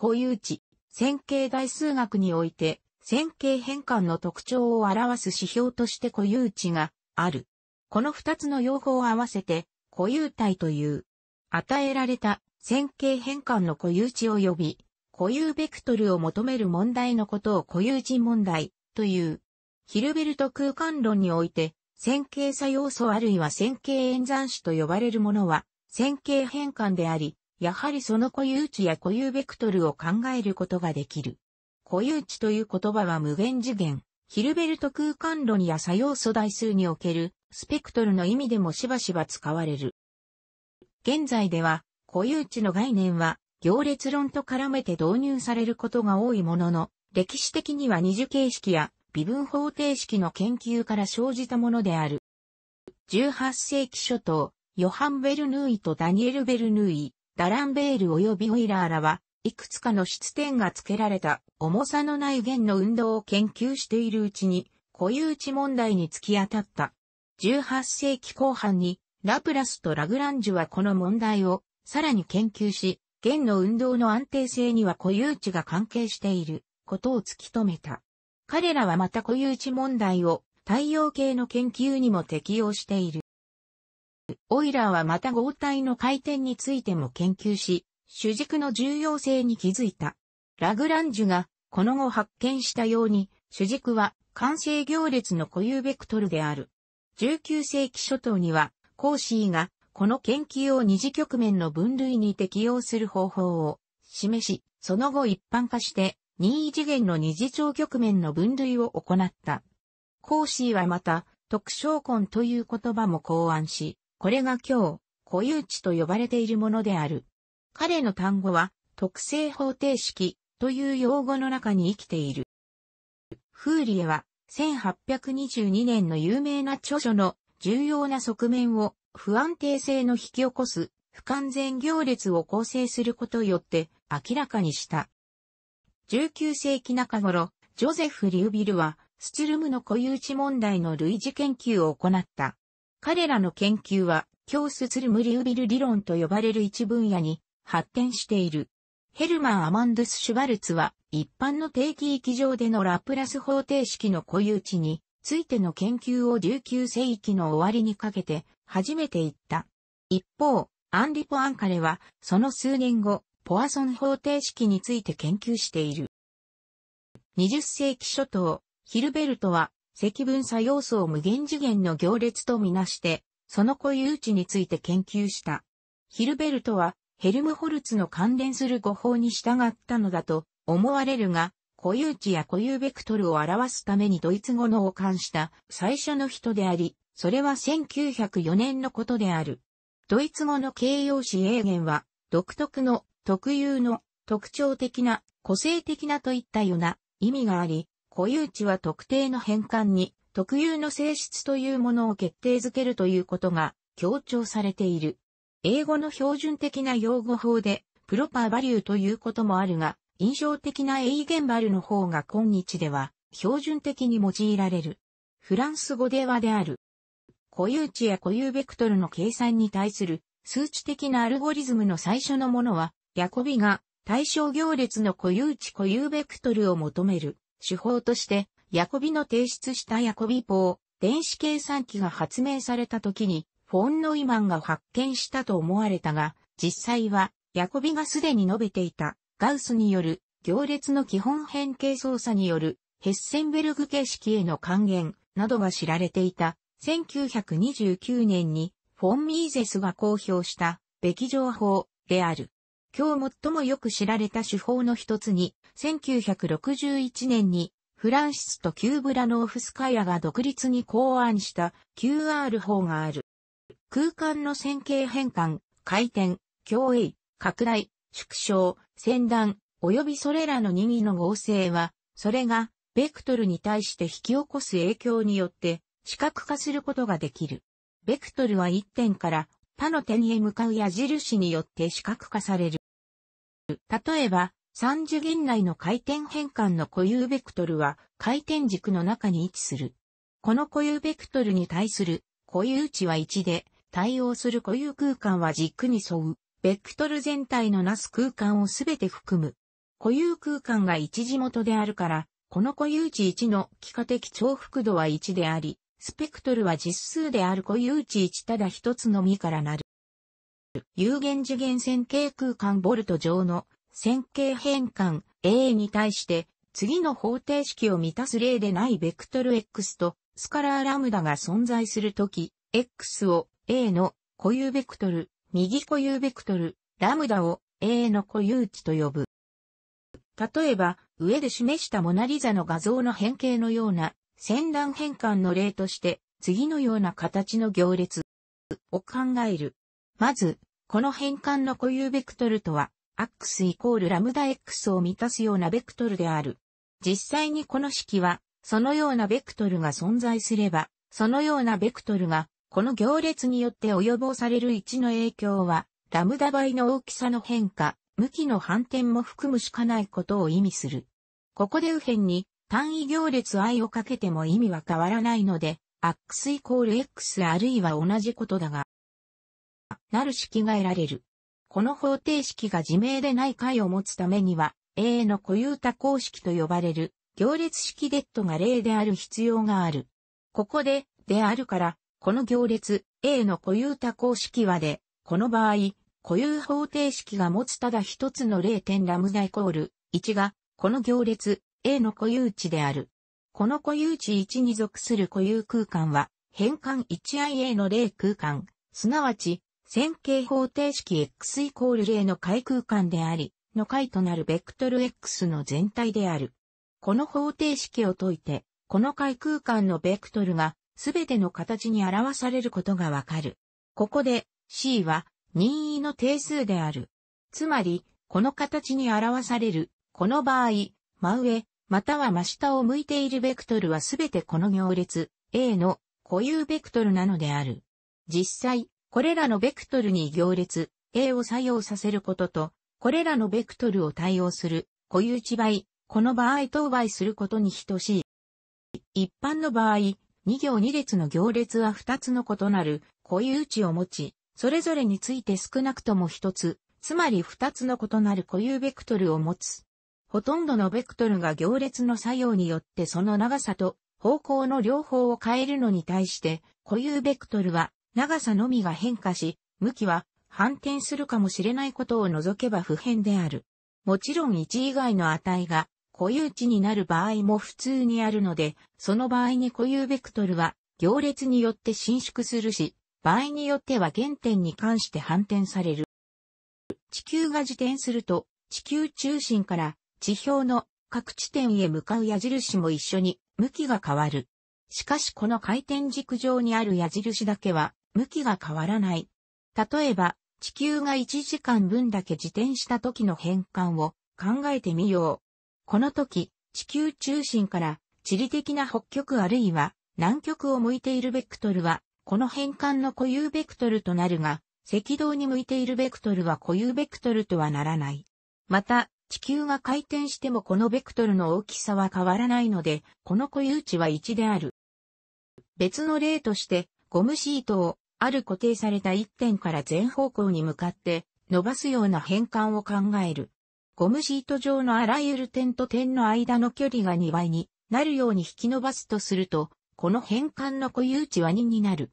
固有値、線形代数学において、線形変換の特徴を表す指標として固有値がある。この二つの用語を合わせて、固有体という。与えられた線形変換の固有値を呼び、固有ベクトルを求める問題のことを固有値問題という。ヒルベルト空間論において、線形作用素あるいは線形演算子と呼ばれるものは、線形変換であり、やはりその固有値や固有ベクトルを考えることができる。固有値という言葉は無限次元、ヒルベルト空間論や作用素代数におけるスペクトルの意味でもしばしば使われる。現在では固有値の概念は行列論と絡めて導入されることが多いものの、歴史的には二次形式や微分方程式の研究から生じたものである。18世紀初頭、ヨハン・ベルヌーイとダニエル・ベルヌーイ、ダランベール及びオイラーらは、いくつかの質点が付けられた重さのない弦の運動を研究しているうちに、固有値問題に突き当たった。18世紀後半に、ラプラスとラグランジュはこの問題をさらに研究し、弦の運動の安定性には固有値が関係していることを突き止めた。彼らはまた固有値問題を太陽系の研究にも適用している。オイラーはまた合体の回転についても研究し、主軸の重要性に気づいた。ラグランジュがこの後発見したように、主軸は完成行列の固有ベクトルである。19世紀初頭には、コーシーがこの研究を二次局面の分類に適用する方法を示し、その後一般化して任意次元の二次長局面の分類を行った。コーシーはまた、特徴根という言葉も考案し、これが今日、固有値と呼ばれているものである。彼の単語は、特性方程式という用語の中に生きている。フーリエは、1822年の有名な著書の重要な側面を不安定性の引き起こす不完全行列を構成することよって明らかにした。19世紀中頃、ジョゼフ・リュービルは、スチルムの固有値問題の類似研究を行った。彼らの研究は、教室するムリウビル理論と呼ばれる一分野に発展している。ヘルマン・アマンドゥス・シュバルツは、一般の定期域上でのラプラス方程式の固有値についての研究を19世紀の終わりにかけて初めて言った。一方、アンリ・ポアンカレは、その数年後、ポアソン方程式について研究している。20世紀初頭、ヒルベルトは積分作用素を無限次元の行列とみなして、その固有値について研究した。ヒルベルトは、ヘルムホルツの関連する誤報に従ったのだと思われるが、固有値や固有ベクトルを表すためにドイツ語のを冠した最初の人であり、それは1904年のことである。ドイツ語の形容詞英言は、独特の、特有の、特徴的な、個性的なといったような意味があり、固有値は特定の変換に特有の性質というものを決定づけるということが強調されている。英語の標準的な用語法で、プロパーバリューということもあるが、印象的なエイゲンバルの方が今日では標準的に用いられる。フランス語ではである。固有値や固有ベクトルの計算に対する数値的なアルゴリズムの最初のものは、ヤコビが対象行列の固有値固有ベクトルを求める手法として、ヤコビの提出したヤコビ法、電子計算機が発明された時に、フォン・ノイマンが発見したと思われたが、実際は、ヤコビがすでに述べていた、ガウスによる、行列の基本変形操作による、ヘッセンベルグ形式への還元などが知られていた、1929年に、フォン・ミーゼスが公表した、べき情報である。今日最もよく知られた手法の一つに、1961年にフランシスとキューブラノーフスカヤが独立に考案した QR 法がある。空間の線形変換、回転、共栄、拡大、縮小、線段、及びそれらの任意の合成は、それが、ベクトルに対して引き起こす影響によって、視覚化することができる。ベクトルは1点から他の点へ向かう矢印によって視覚化される。例えば、三次元内の回転変換の固有ベクトルは回転軸の中に位置する。この固有ベクトルに対する固有値は1で、対応する固有空間は軸に沿う、ベクトル全体のなす空間をすべて含む。固有空間が一時元であるから、この固有値1の幾何的重複度は1であり、スペクトルは実数である固有値1ただ一つのみからなる。有限次元線形空間ボルト上の線形変換 A に対して次の方程式を満たす例でないベクトル X とスカラーラムダが存在するとき、X を A の固有ベクトル、右固有ベクトル、ラムダを A の固有値と呼ぶ。例えば、上で示したモナリザの画像の変形のような線段変換の例として、次のような形の行列を考える。まず、この変換の固有ベクトルとは、x イコールラムダ x を満たすようなベクトルである。実際にこの式は、そのようなベクトルが存在すれば、そのようなベクトルが、この行列によって及ぼされる位置の影響は、ラムダ倍の大きさの変化、向きの反転も含むしかないことを意味する。ここで右辺に単位行列 i をかけても意味は変わらないので、x イコール x あるいは同じことだが、なる式が得られる。この方程式が自明でない解を持つためには、A の固有多項式と呼ばれる行列式デッドが例である必要がある。ここで、であるから、この行列 A の固有多項式はで、この場合、固有方程式が持つただ一つの0点ラムダイコール1が、この行列 A の固有値である。この固有値1に属する固有空間は、変換 1IA の0空間、すなわち線形方程式 x イコール0の回空間であり、の回となるベクトル x の全体である。この方程式を解いて、この回空間のベクトルがすべての形に表されることがわかる。ここで C は任意の定数である。つまり、この形に表される、この場合、真上、または真下を向いているベクトルはすべてこの行列、A の固有ベクトルなのである。実際、これらのベクトルに行列 A を作用させることと、これらのベクトルを対応する固有値倍、この場合等倍することに等しい。一般の場合、2行2列の行列は2つの異なる固有値を持ち、それぞれについて少なくとも1つ、つまり2つの異なる固有ベクトルを持つ。ほとんどのベクトルが行列の作用によってその長さと方向の両方を変えるのに対して、固有ベクトルは長さのみが変化し、向きは反転するかもしれないことを除けば不変である。もちろん1以外の値が固有値になる場合も普通にあるので、その場合に固有ベクトルは行列によって伸縮するし、場合によっては原点に関して反転される。地球が自転すると、地球中心から地表の各地点へ向かう矢印も一緒に向きが変わる。しかしこの回転軸上にある矢印だけは向きが変わらない。例えば、地球が1時間分だけ自転した時の変換を考えてみよう。この時、地球中心から地理的な北極あるいは南極を向いているベクトルは、この変換の固有ベクトルとなるが、赤道に向いているベクトルは固有ベクトルとはならない。また、地球が回転してもこのベクトルの大きさは変わらないので、この固有値は1である。別の例として、ゴムシートをある固定された一点から全方向に向かって伸ばすような変換を考える。ゴムシート上のあらゆる点と点の間の距離が2倍になるように引き伸ばすとすると、この変換の固有値は2になる。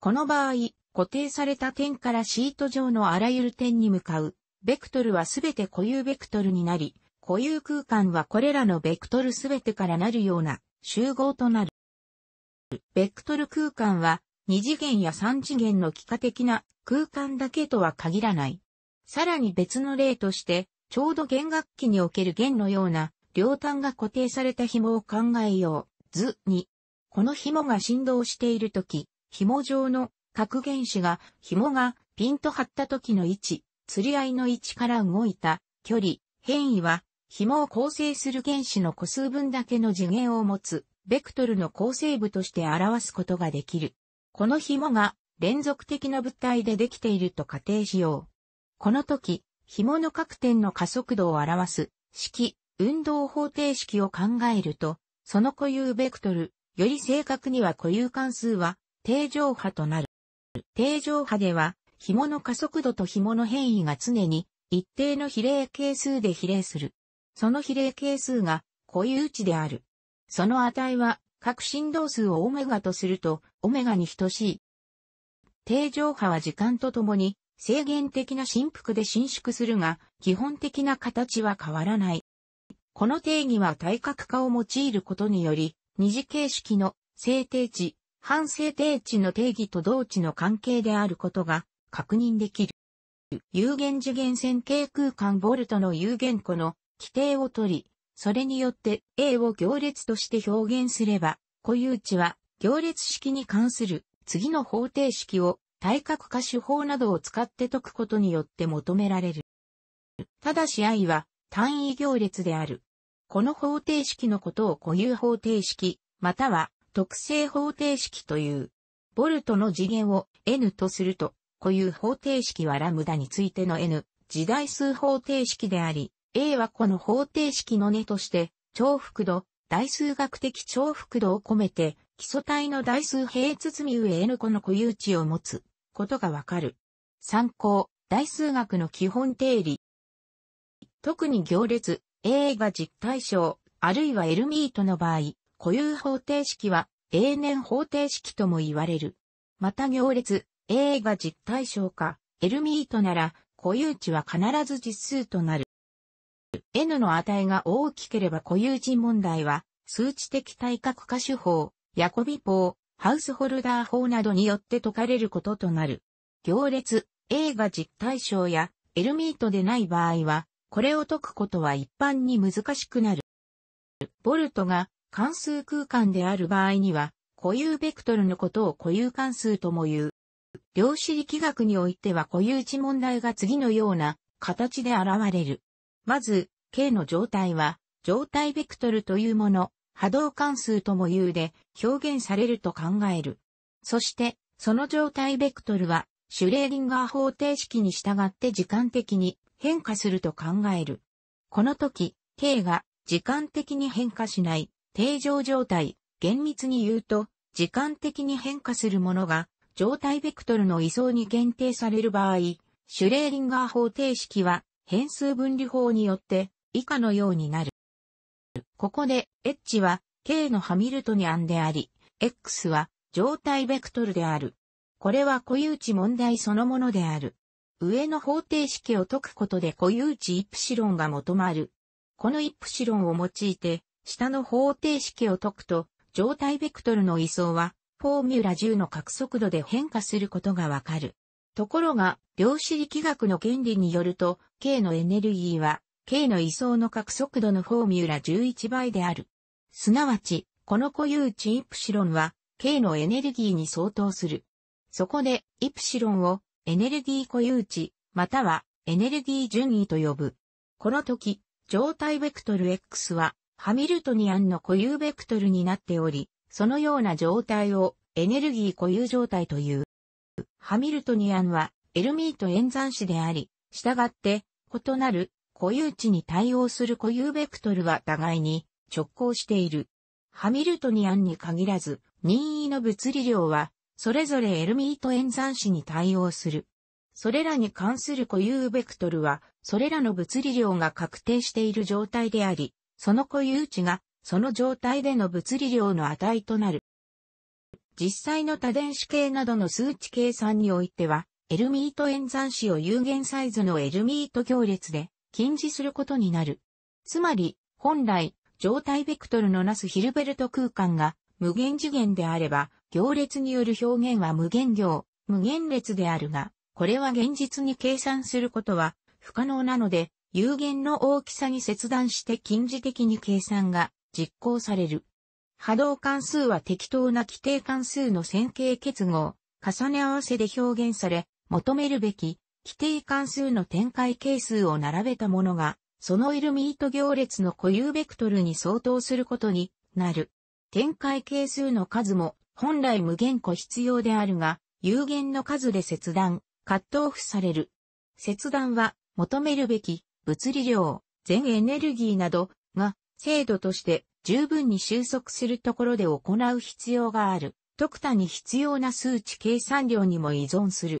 この場合、固定された点からシート上のあらゆる点に向かう、ベクトルはすべて固有ベクトルになり、固有空間はこれらのベクトルすべてからなるような集合となる。ベクトル空間は二次元や三次元の幾何的な空間だけとは限らない。さらに別の例として、ちょうど弦楽器における弦のような両端が固定された紐を考えよう。図に、この紐が振動しているとき、紐状の核原子が紐がピンと張った時の位置、釣り合いの位置から動いた距離、変異は紐を構成する原子の個数分だけの次元を持つベクトルの構成部として表すことができる。この紐が連続的な物体でできていると仮定しよう。この時、紐の各点の加速度を表す式、運動方程式を考えると、その固有ベクトル、より正確には固有関数は定常波となる。定常波では、紐の加速度と紐の変異が常に一定の比例係数で比例する。その比例係数が固有値である。その値は各振動数をオメガとすると、オメガに等しい。定常波は時間とともに制限的な振幅で伸縮するが、基本的な形は変わらない。この定義は対角化を用いることにより、二次形式の制定値、反制定値の定義と同値の関係であることが確認できる。有限次元線形空間ボルトの有限個の規定を取り、それによって A を行列として表現すれば、固有値は行列式に関する次の方程式を対角化手法などを使って解くことによって求められる。ただし I は単位行列である。この方程式のことを固有方程式、または特性方程式という。ボルトの次元を n とすると、固有方程式はラムダについての n 次代数方程式であり、A はこの方程式の根として、重複度、大数学的重複度を込めて、基礎体の大数平包み上 N 個の固有値を持つことがわかる。参考、大数学の基本定理。特に行列、A が実対象、あるいは L ミートの場合、固有方程式は、A 年方程式とも言われる。また行列、A が実対象か、L ミートなら、固有値は必ず実数となる。n の値が大きければ固有値問題は、数値的対角化手法、ヤコビ法、ハウスホルダー法などによって解かれることとなる。行列、A が実対象や、エルミートでない場合は、これを解くことは一般に難しくなる。ボルトが関数空間である場合には、固有ベクトルのことを固有関数とも言う。量子力学においては固有値問題が次のような形で現れる。まず、K の状態は、状態ベクトルというもの、波動関数とも言うで表現されると考える。そして、その状態ベクトルは、シュレーディンガー方程式に従って時間的に変化すると考える。この時、K が時間的に変化しない定常状態、厳密に言うと、時間的に変化するものが状態ベクトルの位相に限定される場合、シュレーディンガー方程式は変数分離法によって以下のようになる。ここで H は K のハミルトニアンであり、X は状態ベクトルである。これは固有値問題そのものである。上の方程式を解くことで固有値イプシロンが求まる。このイプシロンを用いて、下の方程式を解くと、状態ベクトルの位相は、フォーミュラ10の角速度で変化することがわかる。ところが、量子力学の原理によると、K のエネルギーは、K の位相の角速度のフォーミュラ11倍である。すなわち、この固有値イプシロンは、K のエネルギーに相当する。そこで、イプシロンを、エネルギー固有値、または、エネルギー順位と呼ぶ。この時、状態ベクトル X は、ハミルトニアンの固有ベクトルになっており、そのような状態をエネルギー固有状態という。ハミルトニアンはエルミート演算子であり、従って異なる固有値に対応する固有ベクトルは互いに直行している。ハミルトニアンに限らず、任意の物理量は、それぞれエルミート演算子に対応する。それらに関する固有ベクトルは、それらの物理量が確定している状態であり、その固有値が、その状態での物理量の値となる。実際の多電子系などの数値計算においては、エルミート演算子を有限サイズのエルミート行列で禁止することになる。つまり、本来、状態ベクトルのなすヒルベルト空間が無限次元であれば、行列による表現は無限行、無限列であるが、これは現実に計算することは不可能なので、有限の大きさに切断して近似的に計算が実行される。波動関数は適当な規定関数の線形結合、重ね合わせで表現され、求めるべき規定関数の展開係数を並べたものが、そのイルミート行列の固有ベクトルに相当することになる。展開係数の数も本来無限個必要であるが、有限の数で切断、カットオフされる。切断は求めるべき物理量、全エネルギーなどが精度として十分に収束するところで行う必要がある。特多に必要な数値計算量にも依存する。